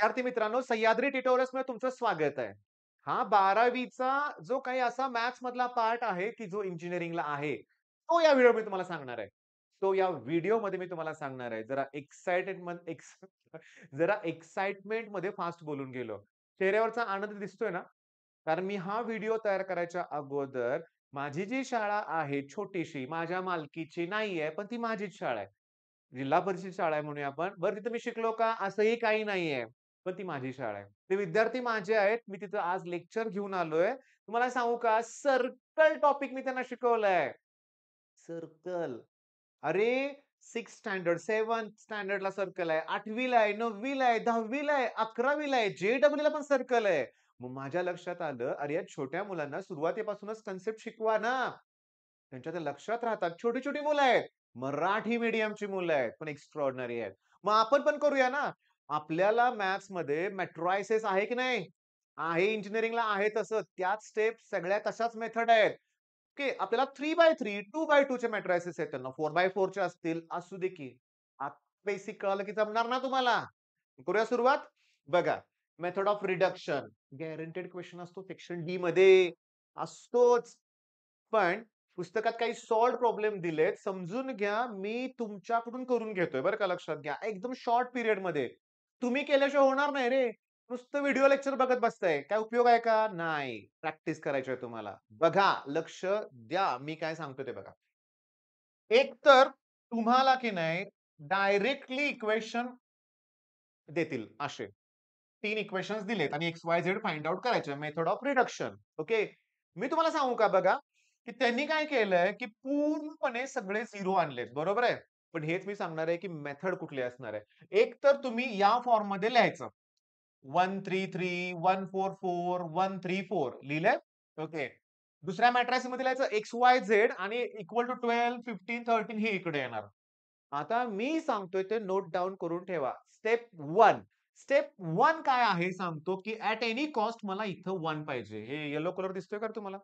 विद्यार्थी मित्रांनो सह्याद्री टिटोरस मध्ये तुमचं स्वागत आहे हा बारावीचा जो काही असा मॅथ्स मधला पार्ट आहे की जो इंजिनिअरिंगला आहे तो या व्हिडिओ मी तुम्हाला सांगणार आहे तो या मध्ये मी तुम्हाला सांगणार आहे जरा एक्साइटेड एक्स जरा एक्साइटमेंट मध्ये फास्ट बोलून गेलो चेहऱ्यावरचा आनंद दिसतोय ना कारण मी हा व्हिडिओ तयार करायच्या अगोदर माझी जी शाळा आहे छोटीशी माझ्या मालकीची नाहीये पण ती माझीच शाळा आहे जिल्हा परिषद शाळा आहे म्हणूया आपण बरं तिथे मी शिकलो का असंही काही नाहीये पण ती माझी शाळा आहे ते विद्यार्थी माझे आहेत मी तिथं आज लेक्चर घेऊन आलोय तुम्हाला सांगू का सर्कल टॉपिक मी त्यांना शिकवलंय सर्कल अरे सिक्स स्टँडर्ड सेवन स्टँडर्डला सर्कल आहे आठवीला आहे नववीला आहे दहावीला आहे अकरावीला आहे जे ला पण सर्कल आहे मग माझ्या लक्षात आलं अरे या छोट्या मुलांना सुरुवातीपासूनच कन्सेप्ट शिकवा ना त्यांच्या त्या लक्षात राहतात छोटी छोटी मुलं आहेत मराठी मीडियमची मुलं आहेत पण एक्स्ट्रॉर्डनरी आहेत मग आपण पण करूया ना आपल्याला मॅथ्समध्ये मेट्रॉयसेस आहे की नाही आहे इंजिनिअरिंगला आहे तसं त्याच स्टेप सगळ्या तशाच मेथड आहेत ओके आपल्याला three by three two by two चे मॅट्रायसेस आहेत त्यांना फोर बाय चे असतील असू दे की बेसिक कळलं की जमणार ना तुम्हाला करूया सुरुवात बघा method of reduction guaranteed question असतो सेक्शन डी मध्ये असतोच पण पुस्तकात काही सॉल्ड प्रॉब्लेम दिलेत समजून घ्या मी तुमच्याकडून करून घेतोय बरं का लक्षात घ्या एकदम शॉर्ट पिरियड मध्ये तुम्ही केल्याशिवाय होणार नाही रे नुसतं व्हिडिओ लेक्चर बघत बसतंय काय उपयोग आहे का नाही प्रॅक्टिस करायची आहे तुम्हाला बघा लक्ष द्या मी काय सांगतो ते बघा एक तर तुम्हाला की नाही डायरेक्टली इक्वेशन देतील असे तीन इक्वेशन दिलेत आणि X Y Z find out करायचे मेथड ऑफ रिडक्शन ओके मी तुम्हाला सांगू का बघा की त्यांनी काय केलंय की पूर्णपणे सगळे झिरो आणलेत बरोबर आहे पण हेच मी सांगणार आहे की मेथड कुठले असणार आहे एक तर तुम्ही या मध्ये लिहायचं one three three one four four one three four लिहिलंय ओके दुसऱ्या मॅट्रायस मध्ये लिहायचं एक्स वाय झेड आणि equal to twelve fifteen thirteen हे इकडे येणार आता मी सांगतोय ते नोट डाऊन करून ठेवा स्टेप वन स्टेप वन काय आहे सांगतो की ऍट एनी कॉस्ट मला इथं वन पाहिजे हे येलो कलर दिसतोय का तुम्हाला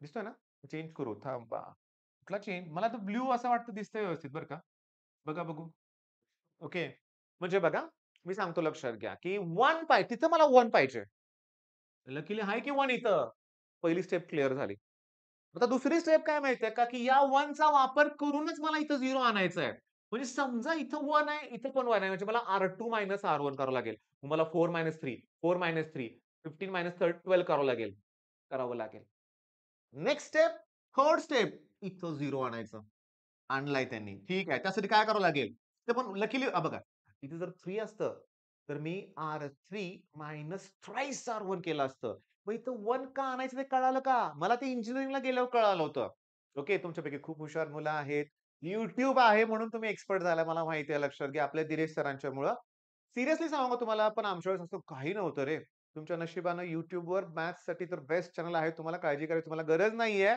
दिसतोय ना चेंज करू थांबा कुठला चेंज मला तर ब्ल्यू असं वाटतं दिसतंय व्यवस्थित बरं का बघा बघू ओके म्हणजे बघा मी सांगतो लक्षात घ्या की वन पाय तिथं मला वन पाहिजे लकीली हाय की वन इथं पहिली स्टेप क्लिअर झाली आता दुसरी स्टेप काय माहितीये का की या वनचा वापर करूनच मला इथं झिरो आणायचा आहे म्हणजे समजा इथं वन आहे इथं पण वन आहे म्हणजे मला R two minus R one करावं लागेल मला four minus three four minus three fifteen minus third twelve करावं लागेल करावं लागेल नेक्स्ट स्टेप थर्ड स्टेप इथं झिरो आणायचं आणलाय त्यांनी ठीक आहे त्यासाठी काय करावं लागेल ते पण लकीली बघा तिथे जर थ्री असतं तर मी R three minus thrice R one केलं असतं मग इथं वन का आणायचं ते कळालं का मला ते इंजिनिअरिंगला गेल्यावर कळालं होतं ओके तुमच्यापैकी खूप हुशार मुलं आहेत युट्यूब आहे म्हणून तुम्ही एक्सपर्ट झाला मला माहिती आहे लक्षात घ्या आपल्या दिनेश सरांच्या मुळे सिरियसली सांगा तुम्हाला पण आमच्या वेळेस असतो काही नव्हतं रे तुमच्या नशिबानं युट्यूबवर मॅथ्ससाठी तर बेस्ट चॅनल आहे तुम्हाला काळजी करायची तुम्हाला गरज नाहीये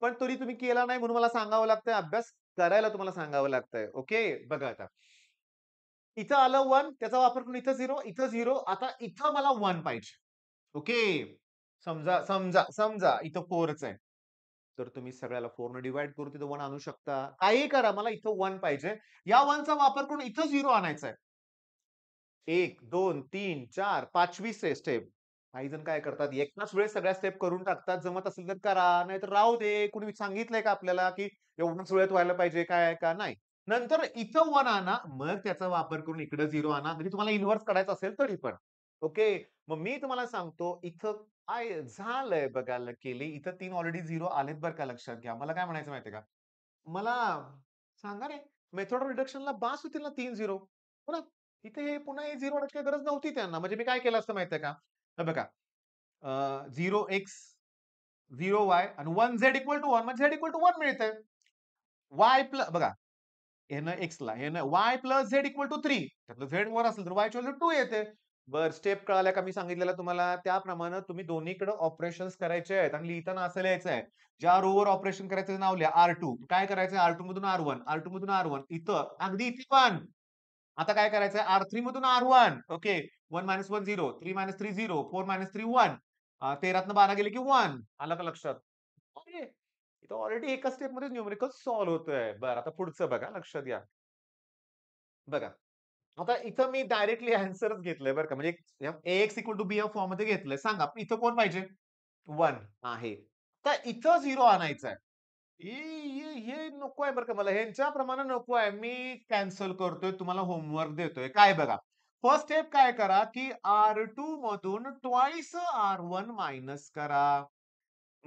पण तरी तुम्ही केला नाही म्हणून मला सांगावं लागतंय अभ्यास करायला तुम्हाला सांगावं लागतंय ओके बघा आता इथं आलं वन त्याचा वापर करून इथं झिरो इथं झिरो आता इथं मला वन पाहिजे ओके समजा समजा समजा इथं फोरच आहे तर तुम्ही सगळ्याला फोरनं डिवाइड करून तिथं वन आणू शकता काही करा मला इथं वन पाहिजे या वनचा वापर करून इथं झिरो आणायचा आहे एक दोन तीन चार आहे स्टेप काही जण काय करतात एकाच वेळेस सगळ्या स्टेप करून टाकतात जमत असेल तर करा तर राहू दे कुणी सांगितलंय का आपल्याला की एवढं वेळेत व्हायला पाहिजे काय का नाही नंतर इथं वन आणा मग त्याचा वापर करून इकडे झिरो आणा तरी म्हणजे तुम्हाला इन्व्हर्स करायचं असेल तरी पण ओके मग मी तुम्हाला सांगतो इथं काय झालंय बघायला केली इथं तीन ऑलरेडी झिरो आलेत बरं का लक्षात घ्या मला काय म्हणायचं माहितीये का मला सांगा रे मेथड ऑफ रिडक्शनला बास होतील ना तीन झिरो इथे हे पुन्हा हे झिरो अडकण्याची गरज नव्हती त्यांना म्हणजे मी काय केलं असतं माहितीये का हे बघा झिरो एक्स झिरो वाय आणि one Z equal to one म्हणजे झेड इक्वल टू वन मिळते वाय प्लस बघा हे एक्सला हे Y plus Z equal to three त्यातलं झेड वर असेल तर वाय इक्वल टू येते बर स्टेप कळाल्या का मी सांगितलेलं तुम्हाला त्याप्रमाणे तुम्ही दोन्हीकडे ऑपरेशन करायचे आहेत आणि लिहिताना असं लिहायचं आहे ज्या रोवर ऑपरेशन करायचं नाव लिहा आर टू काय करायचं आर टू मधून आर वन आर टू मधून आर वन इथं अगदी इथे पण आता काय करायचं आर थ्री मधून R one okay one minus one zero three minus three zero four minus three one तेरातनं बारा गेले की वन आला का लक्षात इथं ऑलरेडी एका स्टेप मध्ये न्यूमरिकल सॉल्व्ह होतोय बरं आता पुढचं बघा लक्षात घ्या बघा आता इथं मी डायरेक्टली अँसरच घेतलंय बरं का म्हणजे एक्स इक्वल टू बी या फॉर्म मध्ये घेतलंय सांगा इथं कोण पाहिजे वन आहे तर इथं झिरो आणायचं आहे हे नको आहे बरं का मला ह्यांच्या प्रमाणे नको आहे मी कॅन्सल करतोय तुम्हाला होमवर्क देतोय काय बघा फर्स्ट स्टेप काय करा की आर टू मधून ट्वाईस आर वन मायनस करा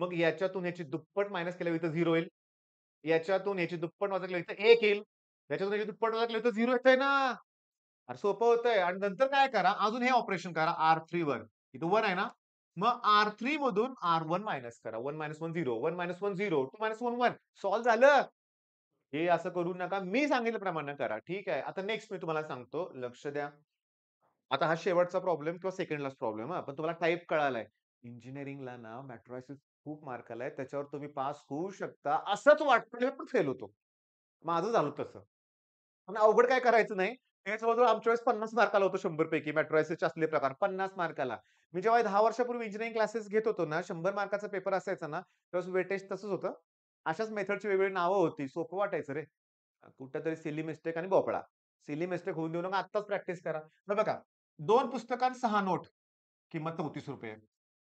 मग याच्यातून याची दुप्पट मायनस केल्या इथं झिरो येईल याच्यातून याची दुप्पट वाजा केलं इथं एक येईल याच्यातून याची दुप्पट वाजा केल्यावर इथं झिरो येत आहे ना अरे सोपं होतंय आणि नंतर काय करा अजून हे ऑपरेशन करा आर थ्री वर इथं वन आहे ना मग आर थ्री मधून आर वन मायनस करा one minus one zero one minus one zero two minus one one solve झालं हे असं करू नका मी सांगितल्याप्रमाणे करा ठीक आहे आता नेक्स्ट मी तुम्हाला सांगतो लक्ष द्या आता हा शेवटचा प्रॉब्लेम किंवा सेकंड लास्ट प्रॉब्लेम हा पण तुम्हाला टाईप कळालाय इंजिनिअरिंगला ना मॅट्रोसिस खूप मार्क आलाय त्याच्यावर तुम्ही पास होऊ शकता असंच वाटतं पण फेल होतो माझं झालं तसं पण अवघड काय करायचं नाही जवळजवळ आमच्या वेळेस पन्नास मार्काला होतो शंभर पैकी मॅट्रोसिसचे असले प्रकार पन्नास मार्काला मी जेव्हा दहा वर्षापूर्वी इंजिनिअरिंग क्लासेस घेत होतो ना शंभर मार्काचा पेपर असायचा ना तेव्हा वेटेज तसंच होतं अशाच मेथडची वेगवेगळी नावं होती सोपं वाटायचं रे कुठेतरी सिली मिस्टेक आणि बोपळा सिली मिस्टेक होऊन देऊ नका आत्ताच प्रॅक्टिस करा बघा दोन पुस्तकां सहा नोट किंमत चौतीस रुपये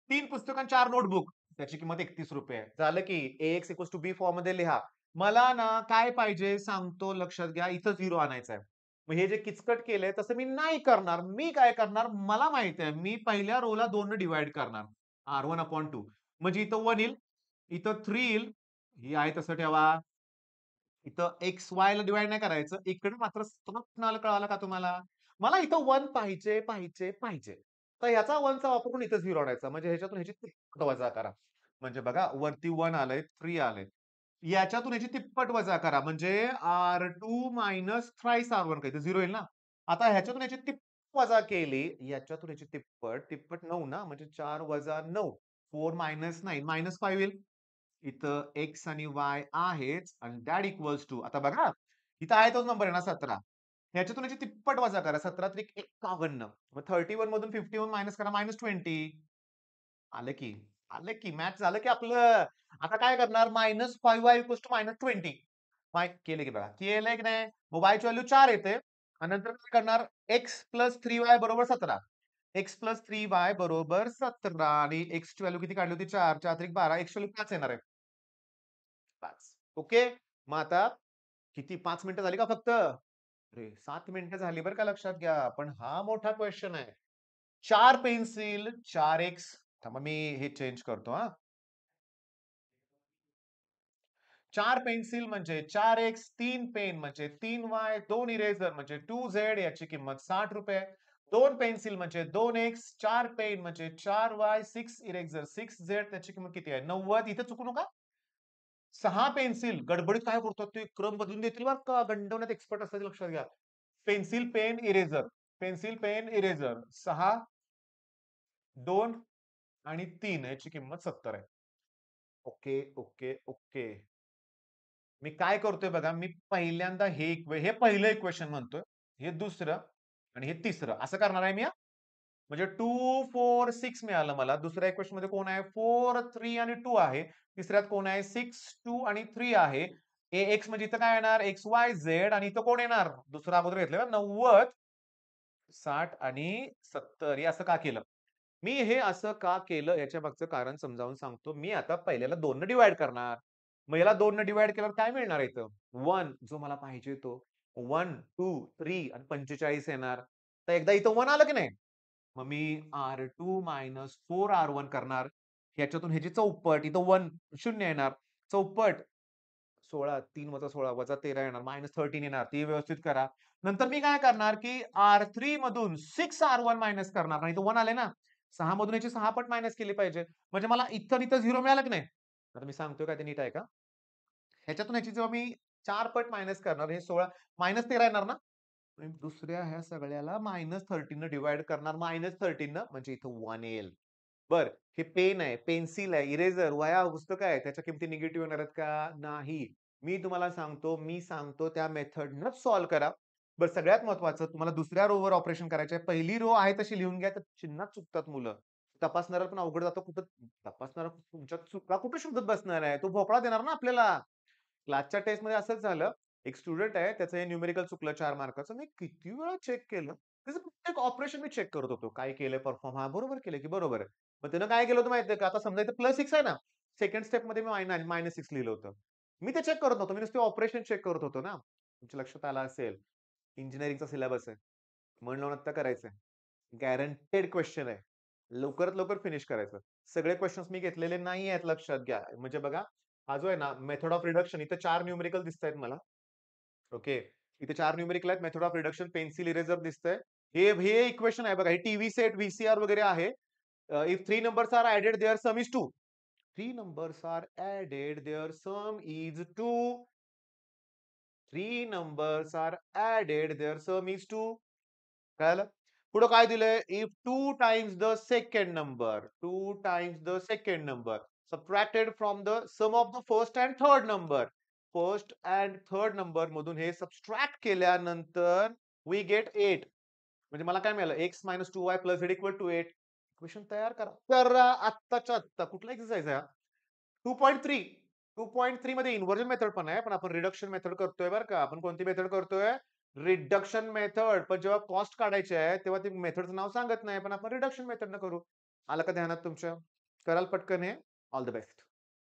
तीन पुस्तकां चार नोटबुक त्याची किंमत एकतीस रुपये झालं की X equals to B form मध्ये लिहा मला ना काय पाहिजे सांगतो लक्षात घ्या इथं झिरो आणायचा आहे मग हे जे किचकट केलंय तसं मी नाही करणार मी काय करणार मला माहित आहे मी पहिल्या रोला दोन डिवाइड करणार आर वन अपॉन टू म्हणजे इथं वन येईल इथं थ्री येईल ही आहे तसं ठेवा इथं एक्स वाय ला डिवाइड नाही करायचं इकडे मात्र कुणाला कळाला का तुम्हाला मला इथं वन पाहिजे पाहिजे पाहिजे तर ह्याचा वनचा वापर करून इथं झिरो आणायचा म्हणजे ह्याच्यातून ह्याची वजा करा म्हणजे बघा वरती वन आलंय थ्री आलंय याच्यातून याची तिप्पट वजा करा म्हणजे R two minus thrice R one काही झिरो येईल ना आता ह्याच्यातून याची तिप्पट वजा केली याच्यातून याची तिप्पट तिप्पट नऊ ना म्हणजे चार वजा नऊ four minus nine minus five येईल इथं एक्स आणि वाय आहेच आणि दॅट इक्वल्स टू आता बघा इथं आहे तोच नंबर आहे ना सतरा ह्याच्यातून याची तिप्पट वजा करा सतरा त्रिक एकावन्न मग थर्टी वन मधून फिफ्टी वन मायनस करा मायनस ट्वेंटी आलं की आलं की मॅथ झालं की आपलं आता काय करणार minus five I two minus twenty my केले की बघा केलंय की नाही मोबाईलची व्हॅल्यू चार येते आणि नंतर काय करणार एक्स प्लस थ्री वाय बरोबर सतरा एक्स प्लस थ्री वाय बरोबर सतरा आणि एक्सची व्हॅल्यू किती काढली होती चार चार तरी बारा एक्स व्हॅल्यू पाच येणार आहे पाच ओके मग आता किती पाच मिनिटं झाली का फक्त अरे सात मिनिटं झाली बरं का लक्षात घ्या पण हा मोठा क्वेश्चन आहे चार पेन्सिल चार एक्स थांबा मी हे चेंज करतो हा चार पेन्सिल म्हणजे चार एक्स तीन पेन म्हणजे तीन वाय दोन इरेझर म्हणजे टू झेड याची किंमत साठ रुपये दोन पेन्सिल म्हणजे दोन एक्स चार पेन म्हणजे चार Y six eraser six Z त्याची किंमत किती आहे नव्वद इथे चुकू नका सहा पेन्सिल गडबडीत काय करतो ते क्रम बदलून देतील बा का गंडवण्यात एक्सपर्ट असतात लक्षात घ्या pencil pen eraser pencil pen eraser सहा दोन आणि तीन याची किंमत सत्तर आहे. Okay, okay, okay. मी काय करतोय बघा, मी पहिल्यांदा हे इक्वे हे पहिलं इक्वेशन म्हणतोय. हे दुसरं आणि हे तिसरं असं करणार आहे मी म्हणजे टू फोर सिक्स मिळालं मला. दुसऱ्या मध्ये कोण आहे? फोर थ्री आणि टू आहे. तिसऱ्यात कोण आहे? सिक्स टू आणि थ्री आहे. एक्स म्हणजे इथं काय येणार? एक्स वाय झेड आणि इथं कोण येणार? दुसरा अगोदर घेतलं नव्वद साठ आणि सत्तर हे असं का केलं? मी हे असं का केलं याच्या मागचं कारण समजावून सांगतो मी आता पहिल्याला दोन डिवाइड करणार मग याला दोन डिवाइड केल्यावर काय मिळणार इथं वन जो मला पाहिजे तो वन टू थ्री आणि पंचेचाळीस येणार तर एकदा इथं वन आलं की नाही मग मी R two minus four R one करणार याच्यातून ह्याची चौपट इथं वन शून्य येणार चौपट सोळा तीन वजा सोळा वजा तेरा येणार मायनस थर्टीन येणार ती व्यवस्थित करा नंतर मी काय करणार की आर थ्री मधून सिक्स आर वन मायनस करणार नाही तर वन आले ना सहा मधून याचे सहा पट मायनस केले पाहिजे म्हणजे मला इथं इथं झिरो मिळाला की नाही तर मी सांगतोय का ते नीट आहे का ह्याच्यातून याची जेव्हा मी चार पट मायनस करणार हे सोळा मायनस तेरा येणार ना दुसऱ्या ह्या सगळ्याला मायनस थर्टीन डिवाइड करणार मायनस थर्टीन म्हणजे इथं वन येईल बर हे पेन आहे पेन्सिल आहे इरेझर वया पुस्तक आहे त्याच्या किमती निगेटिव्ह येणार आहेत का नाही मी तुम्हाला सांगतो मी सांगतो त्या मेथडनच सॉल्व्ह करा बरं सगळ्यात महत्वाचं तुम्हाला दुसऱ्या रो वर ऑपरेशन करायचं आहे पहिली रो आहे तशी लिहून घ्या तर चिन्हात चुकतात मुलं तपासणार पण अवघड जातो कुठं तपासणारा तुमच्या चुका कुठे शोधत बसणार आहे तो भोपळा देणार ना आपल्याला क्लासच्या टेस्ट मध्ये असंच झालं एक स्टुडंट आहे त्याचं हे न्यूमेरिकल चुकलं चार मार्काचं मी किती वेळा चेक केलं त्याचं प्रत्येक ऑपरेशन मी चेक करत होतो काय केलं परफॉर्म हा बरोबर केलं की बरोबर मग त्यानं काय केलं होतं माहितीये का आता समजा इथं प्लस सिक्स आहे ना सेकंड मध्ये मी मायन मायनस सिक्स लिहिलं होतं मी ते चेक करत नव्हतो मी नुसते ऑपरेशन चेक करत होतो ना तुमच्या लक्षात आलं असेल इंजिनिअरिंगचा सिलेबस आहे म्हणून लावून आत्ता करायचं आहे गॅरंटेड क्वेश्चन आहे लवकरात लवकर फिनिश करायचं सगळे क्वेश्चन्स मी घेतलेले नाही आहेत लक्षात घ्या म्हणजे बघा हा जो आहे ना मेथड ऑफ रिडक्शन इथं चार न्यूमेरिकल दिसत आहेत मला ओके इथे चार न्यूमेरिकल आहेत method of reduction pencil eraser दिसतंय हे हे इक्वेशन आहे बघा हे टीव्ही सेट व्हीसीआर वगैरे आहे if three numbers are added their sum is two three numbers are added their sum is two three numbers are added their sum is two कळलं पुढे काय दिलंय if two times the second number two times the second number subtracted from the sum of the first and third number first and third number मधून हे subtract केल्यानंतर we get eight म्हणजे मला काय मिळालं X minus two Y plus equal to eight equation तयार करा तर आत्ताच्या आत्ता कुठला एक्सरसाइज आहे two point three two point three मध्ये इन्व्हर्जन मेथड पण आहे पण आपण रिडक्शन मेथड करतोय बरं का आपण कोणती मेथड करतोय रिडक्शन मेथड पण जेव्हा कॉस्ट काढायची आहे तेव्हा ते मेथडचं नाव सांगत नाही पण आपण रिडक्शन मेथड न करू आलं का ध्यानात तुमच्या कराल पटकन हे ऑल द बेस्ट